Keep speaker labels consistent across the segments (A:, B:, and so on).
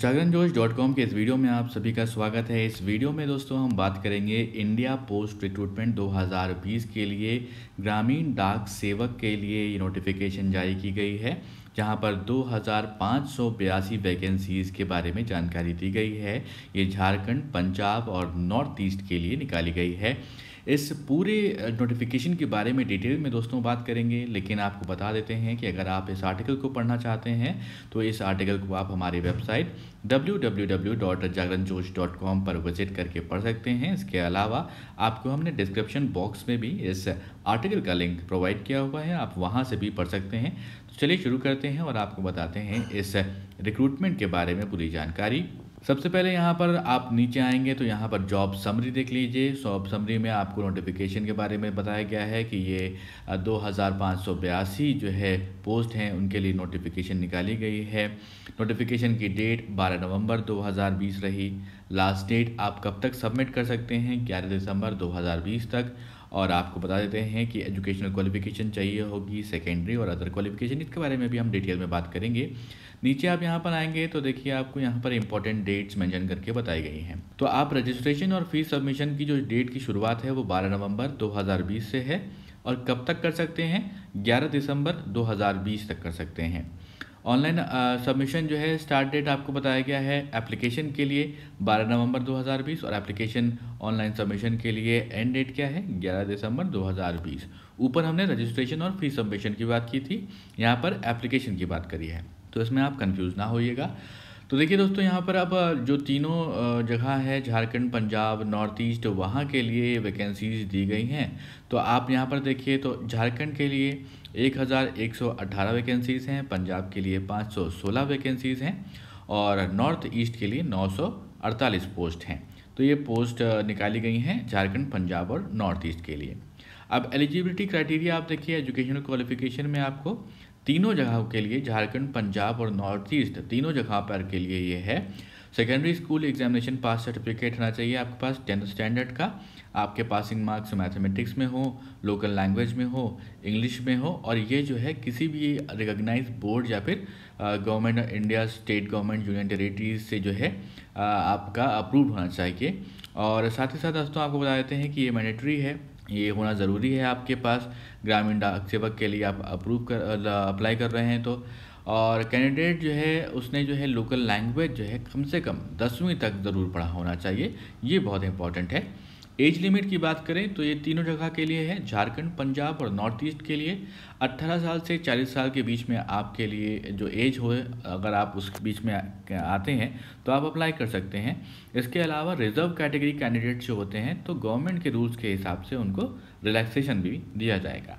A: जागरण जोश dot com के इस वीडियो में आप सभी का स्वागत है इस वीडियो में दोस्तों हम बात करेंगे इंडिया पोस्ट रिक्रूटमेंट 2020 के लिए ग्रामीण डाक सेवक के लिए ये नोटिफिकेशन जारी की गई है जहां पर दो वैकेंसीज़ के बारे में जानकारी दी गई है ये झारखंड पंजाब और नॉर्थ ईस्ट के लिए निकाली गई है इस पूरे नोटिफिकेशन के बारे में डिटेल में दोस्तों बात करेंगे लेकिन आपको बता देते हैं कि अगर आप इस आर्टिकल को पढ़ना चाहते हैं तो इस आर्टिकल को आप हमारी वेबसाइट डब्ल्यू पर विजिट करके पढ़ सकते हैं इसके अलावा आपको हमने डिस्क्रिप्शन बॉक्स में भी इस आर्टिकल का लिंक प्रोवाइड किया हुआ है आप वहाँ से भी पढ़ सकते हैं तो चलिए शुरू करते हैं और आपको बताते हैं इस रिक्रूटमेंट के बारे में पूरी जानकारी सबसे पहले यहाँ पर आप नीचे आएंगे तो यहाँ पर जॉब समरी देख लीजिए जॉब समरी में आपको नोटिफिकेशन के बारे में बताया गया है कि ये दो जो है पोस्ट हैं उनके लिए नोटिफिकेशन निकाली गई है नोटिफिकेशन की डेट 12 नवंबर 2020 रही लास्ट डेट आप कब तक सबमिट कर सकते हैं ग्यारह दिसंबर 2020 तक और आपको बता देते हैं कि एजुकेशनल क्वालिफिकेशन चाहिए होगी सेकेंडरी और अदर क्वालिफिकेशन इसके बारे में भी हम डिटेल में बात करेंगे नीचे आप यहाँ पर आएंगे तो देखिए आपको यहाँ पर इंपॉर्टेंट डेट्स मेंशन करके बताई गई हैं तो आप रजिस्ट्रेशन और फीस सबमिशन की जो डेट की शुरुआत है वो 12 नवंबर 2020 से है और कब तक कर सकते हैं 11 दिसंबर 2020 तक कर सकते हैं ऑनलाइन सबमिशन uh, जो है स्टार्ट डेट आपको बताया गया है एप्लीकेशन के लिए 12 नवंबर 2020 और एप्लीकेशन ऑनलाइन सबमिशन के लिए एंड डेट क्या है 11 दिसंबर 2020 ऊपर हमने रजिस्ट्रेशन और फीस सबमिशन की बात की थी यहाँ पर एप्लीकेशन की बात करी है तो इसमें आप कन्फ्यूज़ ना होइएगा तो देखिए दोस्तों यहाँ पर अब जो तीनों जगह है झारखंड पंजाब नॉर्थ ईस्ट वहाँ के लिए वैकेंसीज दी गई हैं तो आप यहाँ पर देखिए तो झारखंड के लिए 1118 वैकेंसीज़ हैं पंजाब के लिए 516 वैकेंसीज़ हैं और नॉर्थ ईस्ट के लिए 948 पोस्ट हैं तो ये पोस्ट निकाली गई हैं झारखंड पंजाब और नॉर्थ ईस्ट के लिए अब एलिजिबिलिटी क्राइटेरिया आप देखिए एजुकेशनल क्वालिफिकेशन में आपको तीनों जगहों के लिए झारखंड पंजाब और नॉर्थ ईस्ट तीनों जगह पर के लिए ये है secondary school examination pass certificate होना चाहिए आपके पास टेंथ स्टैंडर्ड का आपके पासिंग मार्क्स मैथमेटिक्स में हो लोकल लैंग्वेज में हो इंग्लिश में हो और ये जो है किसी भी रिकग्नाइज बोर्ड या फिर government India state government union territories से जो है आपका अप्रूव होना चाहिए और साथ ही साथ दोस्तों आपको बता देते हैं कि ये मैंडेटरी है ये होना ज़रूरी है आपके पास ग्रामीण डाक सेवक के लिए आप अप्रूव कर अप्लाई कर रहे हैं तो और कैंडिडेट जो है उसने जो है लोकल लैंग्वेज जो है कम से कम दसवीं तक ज़रूर पढ़ा होना चाहिए ये बहुत इंपॉर्टेंट है एज लिमिट की बात करें तो ये तीनों जगह के लिए है झारखंड पंजाब और नॉर्थ ईस्ट के लिए 18 साल से 40 साल के बीच में आपके लिए जो एज हो अगर आप उस बीच में आते हैं तो आप अप्लाई कर सकते हैं इसके अलावा रिजर्व कैटेगरी कैंडिडेट जो होते हैं तो गवर्नमेंट के रूल्स के हिसाब से उनको रिलैक्सेशन भी दिया जाएगा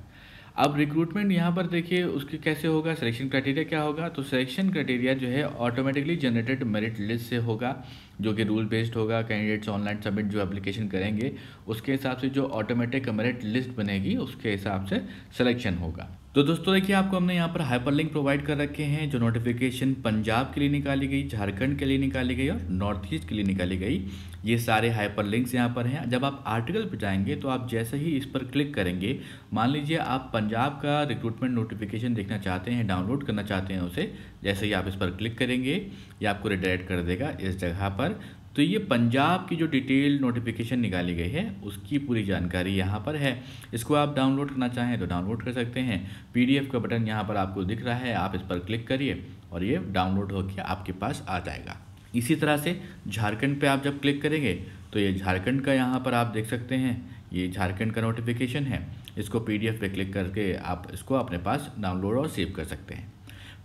A: अब रिक्रूटमेंट यहाँ पर देखिए उसके कैसे होगा सिलेक्शन क्राइटेरिया क्या होगा तो सिलेक्शन क्राइटेरिया जो है ऑटोमेटिकली जनरेटेड मेरिट लिस्ट से होगा जो कि रूल बेस्ड होगा कैंडिडेट्स ऑनलाइन सबमिट जो एप्लीकेशन करेंगे उसके हिसाब से जो ऑटोमेटिक मेरिट लिस्ट बनेगी उसके हिसाब से सिलेक्शन होगा तो दोस्तों देखिए आपको हमने यहाँ पर हाइपरलिंक प्रोवाइड कर रखे हैं जो नोटिफिकेशन पंजाब के लिए निकाली गई झारखंड के लिए निकाली गई और नॉर्थ ईस्ट के लिए निकाली गई ये सारे हाइपर लिंक्स यहाँ पर हैं जब आप आर्टिकल पर जाएंगे तो आप जैसे ही इस पर क्लिक करेंगे मान लीजिए आप पंजाब का रिक्रूटमेंट नोटिफिकेशन देखना चाहते हैं डाउनलोड करना चाहते हैं उसे जैसे ही आप इस पर क्लिक करेंगे ये आपको रिडायरेक्ट कर देगा इस जगह पर तो ये पंजाब की जो डिटेल नोटिफिकेशन निकाली गई है उसकी पूरी जानकारी यहाँ पर है इसको आप डाउनलोड करना चाहें तो डाउनलोड कर सकते हैं पीडीएफ का बटन यहाँ पर आपको दिख रहा है आप इस पर क्लिक करिए और ये डाउनलोड होकर आपके पास आ जाएगा इसी तरह से झारखंड पे आप जब क्लिक करेंगे तो ये झारखंड का यहाँ पर आप देख सकते हैं ये झारखंड का नोटिफिकेशन है इसको पीडीएफ पे क्लिक करके आप इसको अपने पास डाउनलोड और सेव कर सकते हैं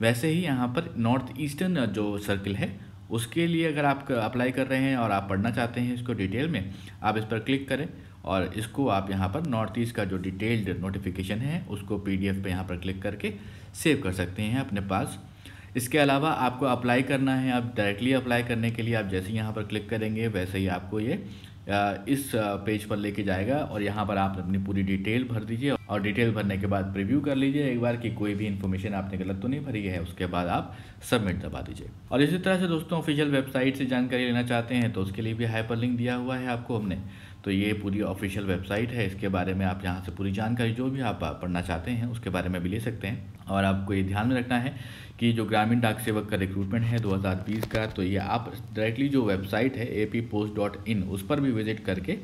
A: वैसे ही यहाँ पर नॉर्थ ईस्टर्न जो सर्किल है उसके लिए अगर आप अप्लाई कर रहे हैं और आप पढ़ना चाहते हैं इसको डिटेल में आप इस पर क्लिक करें और इसको आप यहाँ पर नॉर्थ ईस्ट का जो डिटेल्ड नोटिफिकेशन है उसको पी डी यहाँ पर क्लिक करके सेव कर सकते हैं अपने पास इसके अलावा आपको अप्लाई करना है आप डायरेक्टली अप्लाई करने के लिए आप जैसे यहाँ पर क्लिक करेंगे वैसे ही आपको ये इस पेज पर लेके जाएगा और यहाँ पर आप अपनी पूरी डिटेल भर दीजिए और डिटेल भरने के बाद प्रीव्यू कर लीजिए एक बार कि कोई भी इन्फॉर्मेशन आपने गलत तो नहीं भरी है उसके बाद आप सबमिट दबा दीजिए और इसी तरह से दोस्तों ऑफिशियल वेबसाइट से जानकारी लेना चाहते हैं तो उसके लिए भी हाइपर लिंक दिया हुआ है आपको हमने तो ये पूरी ऑफिशियल वेबसाइट है इसके बारे में आप यहाँ से पूरी जानकारी जो भी आप पढ़ना चाहते हैं उसके बारे में भी ले सकते हैं और आपको ये ध्यान में रखना है कि जो ग्रामीण डाक सेवक का रिक्रूटमेंट है 2020 का तो ये आप डायरेक्टली जो वेबसाइट है A P post dot in उस पर भी विजिट करके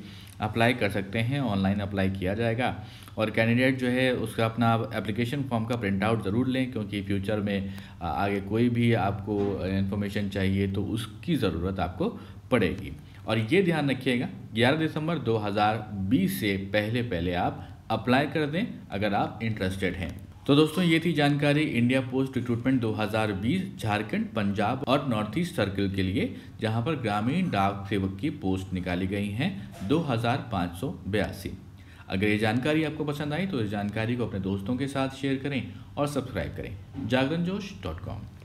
A: अप्लाई कर सकते हैं ऑनलाइन अप्लाई किया जाएगा और कैंडिडेट जो है उसका अपना एप्लीकेशन फॉर्म का प्रिंट आउट ज़रूर लें क्योंकि फ्यूचर में आगे कोई भी आपको इन्फॉर्मेशन चाहिए तो उसकी ज़रूरत आपको पड़ेगी और ये ध्यान रखिएगा 11 दिसंबर 2020 से पहले पहले आप अप्लाई कर दें अगर आप इंटरेस्टेड हैं तो दोस्तों ये थी जानकारी India post recruitment 2020 Jharkhand Punjab और नॉर्थ ईस्ट सर्कल के लिए जहां पर ग्रामीण डाक सेवक की पोस्ट निकाली गई हैं दो अगर ये जानकारी आपको पसंद आई तो इस जानकारी को अपने दोस्तों के साथ शेयर करें और सब्सक्राइब करें जागरण जोश डॉट कॉम